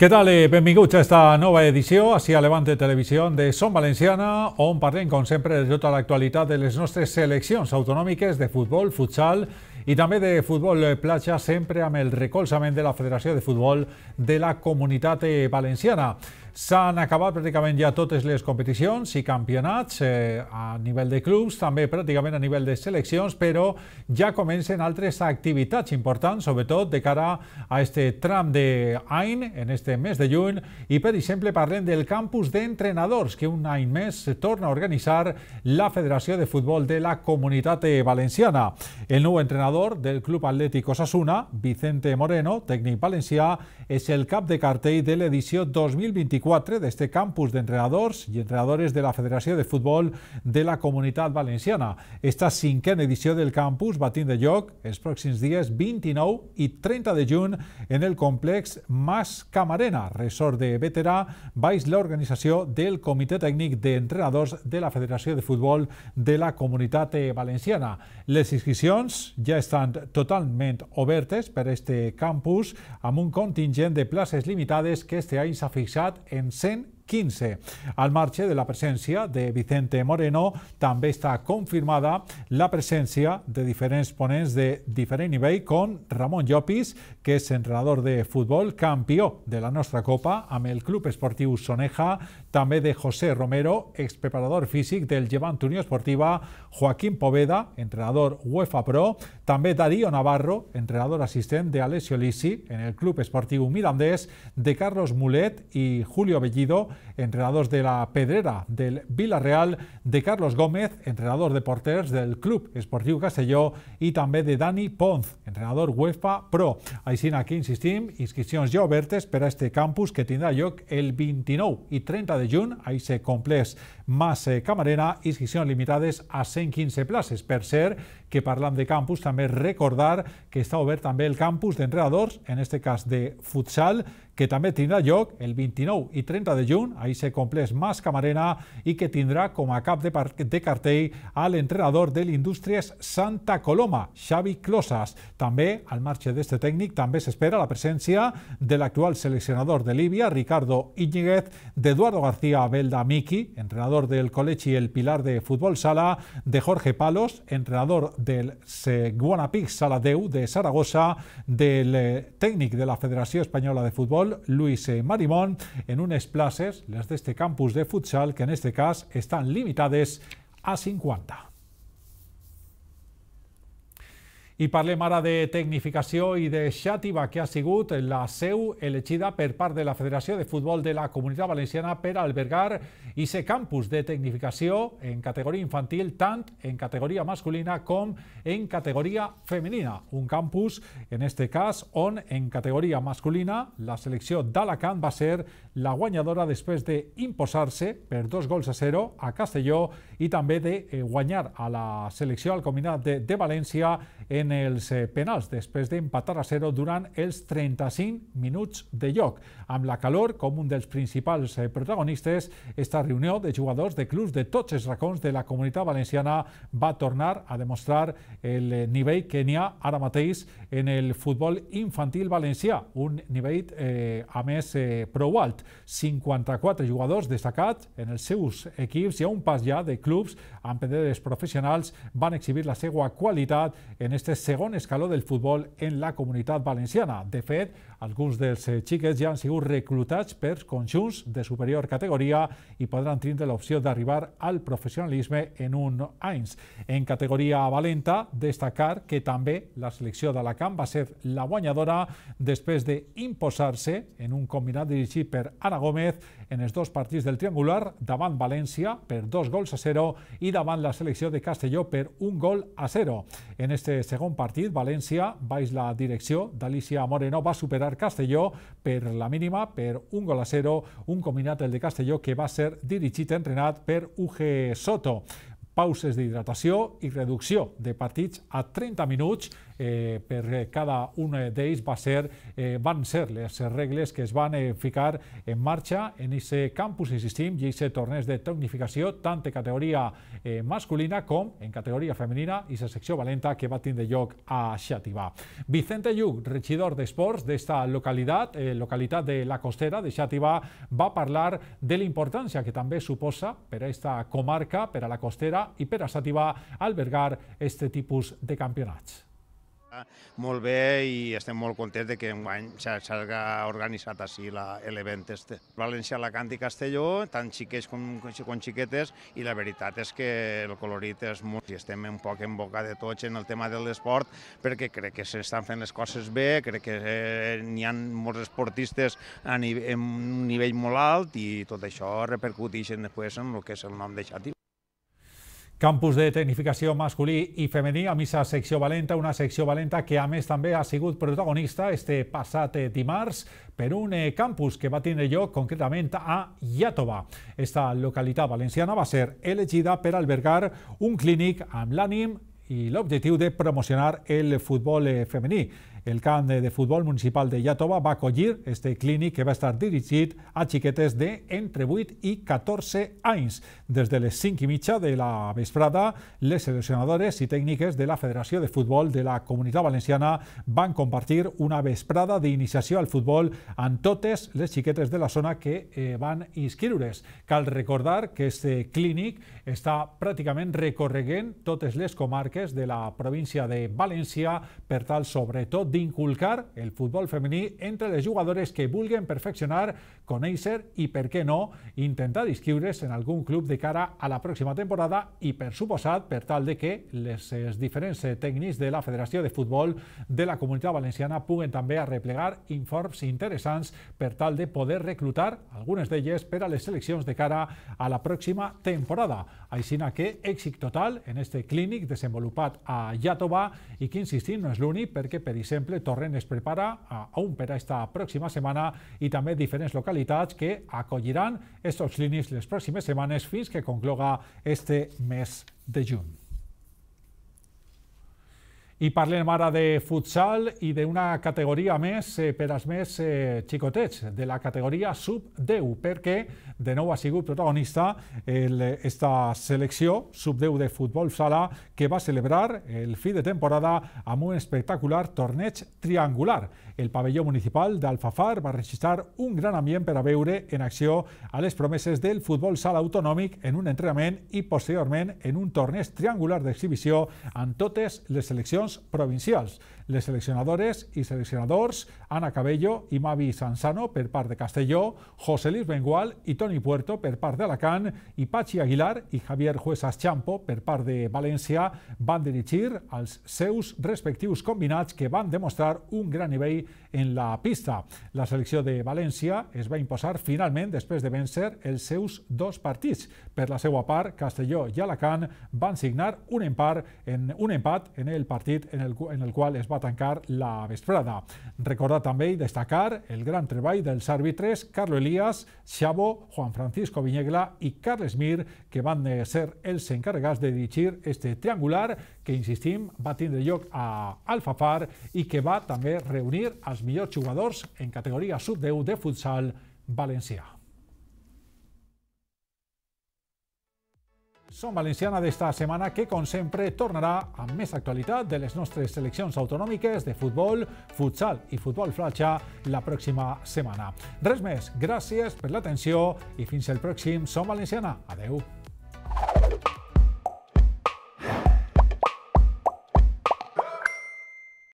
Què tal? Eh, benvinguts a esta nova edició, aquí a Levante Televisió de Som Valenciana, on parlem, com sempre, de tota l'actualitat de les nostres seleccions autonòmiques de futbol, futsal i també de futbol platja, sempre amb el recolzament de la Federació de Futbol de la Comunitat Valenciana. S'han acabat pràcticament ja totes les competicions i campionats eh, a nivell de clubs, també pràcticament a nivell de seleccions, però ja comencen altres activitats importants, sobretot de cara a este tram d'any, en este mes de juny, i per exemple parlem del campus d'entrenadors, que un any més torna a organitzar la Federació de Futbol de la Comunitat Valenciana. El nou entrenador del Club Atlètic Osasuna, Vicente Moreno, tècnic valencià, és el cap de cartell de l'edició 2024 24 d'este campus d'entrenadors i entrenadores de la Federació de Futbol de la Comunitat Valenciana. Esta cinquena edició del campus va tindre lloc els pròxims dies 29 i 30 de juny en el complex Mas Camarena, resort de Veterà, baix l'organització del Comitè Tècnic d'Entrenadors de la Federació de Futbol de la Comunitat Valenciana. Les inscripcions ja estan totalment obertes per a este campus amb un contingent de places limitades que este any s'ha fixat en 115. Al marge de la presència de Vicente Moreno, també està confirmada la presència de diferents ponents de diferent nivell, com Ramon Llopis, que es entrenador de fútbol... ...campeón de la Nuestra Copa amel el Club Esportiu Soneja, ...también de José Romero, ...ex preparador físico del Llevante Unió Esportiva, Joaquín Poveda, entrenador UEFA Pro, també Darío Navarro, entrenador asistente de Alessio Lisi en el Club Esportiu Mirandés, de Carlos Mulet y Julio Bellido, ...entrenadores de la Pedrera del Villarreal, de Carlos Gómez, entrenador de porteros... del Club Esportiu Castelló ...y también de Dani Ponz, entrenador UEFA Pro. Així aquí insistim, inscripcions ja obertes per a este campus que tindrà lloc el 29 i 30 de juny a se complex Mas eh, Camarena, inscripcions limitades a 115 places. Per cert, que parlant de campus, també recordar que està obert també el campus d'entrenadors, en este cas de futsal, que también tendrá lloc el 29 y 30 de junio... ...ahí se complés más camarena ...y que tendrá como a cap de, de ...al entrenador del Industrias Santa Coloma, Xavi Closas. ...también al marche de este técnico... ...también se espera la presencia... ...del actual seleccionador de Libia... Ricardo ...de Eduardo García Belda Miki, entrenador del y El Pilar de Fútbol Sala, de Jorge Palos, entrenador del Guanapix Sala de Zaragoza... del eh, técnico de la Federación Española de Fútbol... Luis eh, Marimón, en unas places, de este campus de futsal, que en este caso están limitadas a 50. Y parlem ara de tecnificación y de xàtiva que ha sigut la seu elegida per part de la Federació de Fútbol de la Comunitat Valenciana per albergar i campus de tecnificación en categoria infantil tant en categoria masculina com en categoria femenina. Un campus, en este cas, on en categoria masculina la selecció d'Alacant va ser la guanyadora después de se per dos gols a zero a Castelló y también de eh, guanyar a la selecció al de, de València en en els eh, penals després d'empatar a 0 durant els 35 minuts de lloc. Amb la calor com un dels principals eh, protagonistes, esta reunió de jugadors de clubs de tots els racons de la comunitat valenciana va tornar a demostrar el eh, nivell que n'hi ha ara mateix en el futbol infantil valencià, un nivell eh, a més eh, prou alt. 54 jugadors destacats en els seus equips i a un pas ja de clubs amb pedres professionals van exhibir la seva qualitat en aquestes según escaló del fútbol en la Comunidad valenciana. De FED, Alguns dels eh, xiquets ja han sigut reclutats per conjunts de superior categoria i podran tindre l'opció d'arribar al professionalisme en un any. En categoria valenta, destacar que també la selecció d'Alacant va ser la guanyadora després d'imposar-se en un combinat dirigit per Ana Gómez en els dos partits del triangular davant València per dos gols a zero i davant la selecció de Castelló per un gol a zero. En este segon partit, València, baix la direcció d'Alicia Moreno, va superar superar Castelló per la mínima, per un gol a zero, un combinat el de Castelló que va ser dirigit, entrenat per UG Soto pauses d'hidratació i reducció de partits a 30 minuts eh, per cada un d'ells va ser, eh, van ser les regles que es van eh, ficar en marxa en aquest campus, insistim, i aquest torneig de tecnificació, tant en categoria eh, masculina com en categoria femenina i la secció valenta que va tindre lloc a Xàtiva. Vicente Lluc, regidor d'Esports d'esta localitat, eh, localitat de la costera de Xàtiva, va parlar de l'importància que també suposa per a esta comarca, per a la costera, i per a Sativa albergar aquest tipus de campionats. Molt bé i estem molt contents de que any s'ha organitzat així l'event este. València, Alacant i Castelló, tant xiquets com, com xiquetes, i la veritat és que el colorit és molt... I estem un poc en boca de tots en el tema de l'esport, perquè crec que s'estan fent les coses bé, crec que eh, n'hi ha molts esportistes a nivell, en un nivell molt alt i tot això repercuteix després en el que és el nom de Xati. Campus de tecnificació masculí i femení a missa secció valenta, una secció valenta que a més també ha sigut protagonista este passat dimarts per un eh, campus que va tindre lloc concretament a Iàtova. Esta localitat valenciana va ser elegida per albergar un clínic amb l'ànim i l'objectiu de promocionar el futbol eh, femení. El camp de, de futbol municipal de Llatova va acollir este clínic que va estar dirigit a xiquetes de entre 8 i 14 anys. Des de les 5 i mitja de la vesprada, les seleccionadores i tècniques de la Federació de Futbol de la Comunitat Valenciana van compartir una vesprada d'iniciació al futbol amb totes les xiquetes de la zona que eh, van inscriure's. Cal recordar que este clínic està pràcticament recorreguent totes les comarques de la província de València per tal, sobretot, de inculcar el futbol femení entre les jugadores que vulguen perfeccionar, conèixer i, per què no, intentar inscriure's en algun club de cara a la pròxima temporada i, per suposat, per tal de que les, els diferents eh, tècnics de la Federació de Futbol de la Comunitat Valenciana puguen també arreplegar informs interessants per tal de poder reclutar algunes d'elles per a les seleccions de cara a la pròxima temporada. Aixina que èxit total en este clínic desenvolupat a Yatoba i que, insistim, no és l'únic perquè, per exemple, exemple, Torrent es prepara a, un per a esta pròxima setmana i també diferents localitats que acolliran aquests línies les pròximes setmanes fins que concloga este mes de juny. I parlem ara de futsal i d'una categoria més eh, per als més eh, xicotets, de la categoria sub-10, perquè de nou ha sigut protagonista el, esta selecció sub-10 de futbol sala que va celebrar el fi de temporada amb un espectacular torneig triangular. El pavelló municipal d'Alfafar va registrar un gran ambient per a veure en acció a les promeses del futbol sala autonòmic en un entrenament i posteriorment en un torneig triangular d'exhibició amb totes les seleccions seleccions provincials. Les seleccionadores i seleccionadors Ana Cabello i Mavi Sansano per part de Castelló, José Luis Bengual i Toni Puerto per part d'Alacant i Pachi Aguilar i Javier Juezas Champo per part de València van dirigir als seus respectius combinats que van demostrar un gran nivell en la pista. La selecció de València es va imposar finalment després de vèncer els seus dos partits. Per la seva part, Castelló i Alacant van signar un empat en, un empat en el partit partit en el, en el qual es va tancar la vesprada. Recordar també i destacar el gran treball dels àrbitres Carlo Elias, Xavo, Juan Francisco Viñegla i Carles Mir, que van ser els encarregats de dirigir este triangular que, insistim, va tindre lloc a Alfafar i que va també reunir els millors jugadors en categoria sub-10 de futsal valencià. Som Valenciana d'esta setmana que, com sempre, tornarà amb més actualitat de les nostres seleccions autonòmiques de futbol, futsal i futbol flatxa la pròxima setmana. Res més, gràcies per l'atenció i fins el pròxim Som Valenciana. Adeu.